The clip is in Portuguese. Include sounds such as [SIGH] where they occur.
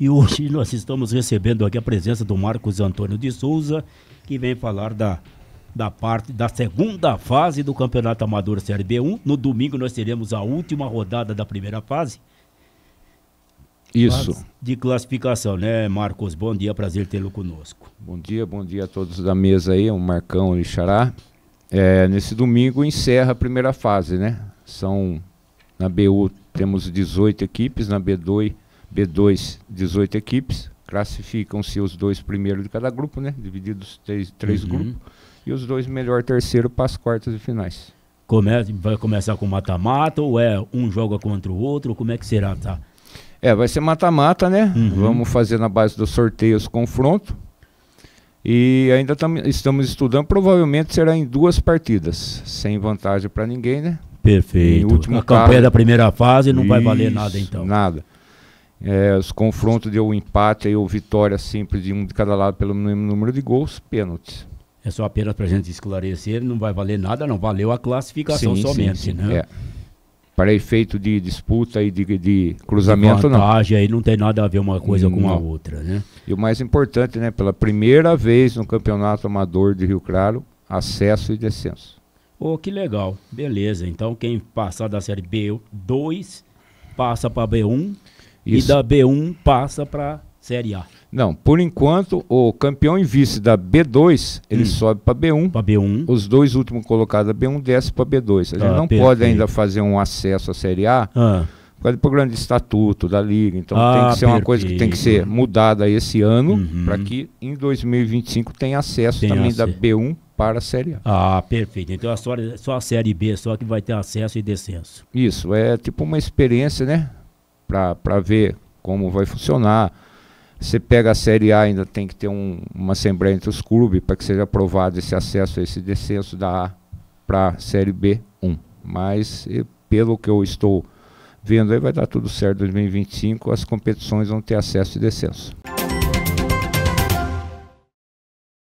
E hoje [LAUGHS] nós estamos recebendo aqui a presença do Marcos Antônio de Souza, que vem falar da, da parte da segunda fase do Campeonato Amador Série B1. No domingo nós teremos a última rodada da primeira fase. Isso. de classificação, né, Marcos? Bom dia, prazer tê-lo conosco. Bom dia, bom dia a todos da mesa aí, o um Marcão e Xará. É, nesse domingo encerra a primeira fase, né? São, na BU temos 18 equipes, na B2 B2, 18 equipes, classificam-se os dois primeiros de cada grupo, né? Divididos três, três uhum. grupos. E os dois melhor terceiro para as quartas e finais. Começa, vai começar com mata-mata ou é um joga contra o outro? Como é que será, tá? É, vai ser mata-mata, né? Uhum. Vamos fazer na base do sorteio os confrontos. E ainda estamos estudando, provavelmente será em duas partidas, sem vantagem para ninguém, né? Perfeito. E último a campanha da primeira fase não Isso, vai valer nada então. Nada. É, os confrontos deu um empate ou vitória simples de um de cada lado pelo mesmo número de gols, pênaltis. É só apenas para a gente esclarecer, não vai valer nada, não valeu a classificação sim, somente, sim, sim. né? É. Para efeito de disputa e de, de cruzamento, de vantagem, não. aí não tem nada a ver uma coisa não. com a outra, né? E o mais importante, né? Pela primeira vez no Campeonato Amador de Rio Claro, acesso e descenso. Oh, que legal. Beleza. Então, quem passar da Série B2 passa para B1 isso. E da B1 passa para Série A. Não, por enquanto, o campeão e vice da B2, ele hum. sobe para B1. Para B1. Os dois últimos colocados da B1 desce para B2. A gente ah, não perfeito. pode ainda fazer um acesso à Série A. Ah. Por causa do programa de estatuto da Liga. Então ah, tem que ah, ser perfeito. uma coisa que tem que ser mudada esse ano, uhum. para que em 2025 tenha acesso tem também acesso. da B1 para a Série A. Ah, perfeito. Então é só, só a Série B, só que vai ter acesso e descenso. Isso, é tipo uma experiência, né? para ver como vai funcionar. Você pega a Série A, ainda tem que ter um, uma assembleia entre os clubes para que seja aprovado esse acesso, esse descenso da A para a Série B1. Mas, e, pelo que eu estou vendo, aí vai dar tudo certo em 2025, as competições vão ter acesso e descenso.